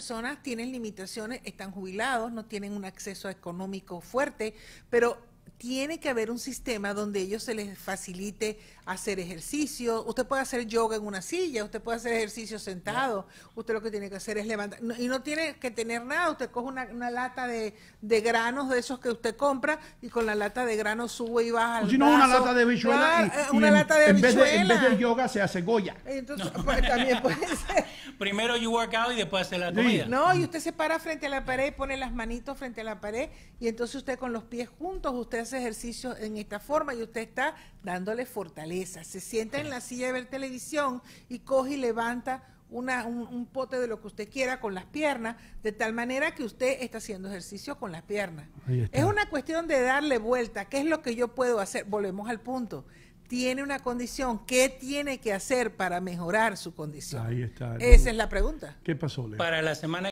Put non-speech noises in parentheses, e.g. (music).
personas tienen limitaciones, están jubilados, no tienen un acceso económico fuerte, pero tiene que haber un sistema donde ellos se les facilite hacer ejercicio. Usted puede hacer yoga en una silla, usted puede hacer ejercicio sentado, usted lo que tiene que hacer es levantar. y no tiene que tener nada, usted coge una, lata de, granos de esos que usted compra y con la lata de granos sube y baja. si no, una lata de bichuela. Eh, una lata de en vez de yoga se hace Goya. Entonces, pues, también puede (laughs) ser. Primero you work out y después hace la comida. No, y usted se para frente a la pared, y pone las manitos frente a la pared y entonces usted con los pies juntos, usted ejercicio en esta forma y usted está dándole fortaleza. Se sienta en la silla de ver televisión y coge y levanta un, pote de lo que usted quiera con las piernas, de tal manera que usted está haciendo ejercicio con las piernas. Es una cuestión de darle vuelta, ¿qué es lo que yo puedo hacer? Volvemos al punto. Tiene una condición, ¿qué tiene que hacer para mejorar su condición? Ahí está. Esa es la pregunta. ¿Qué pasó, Para la semana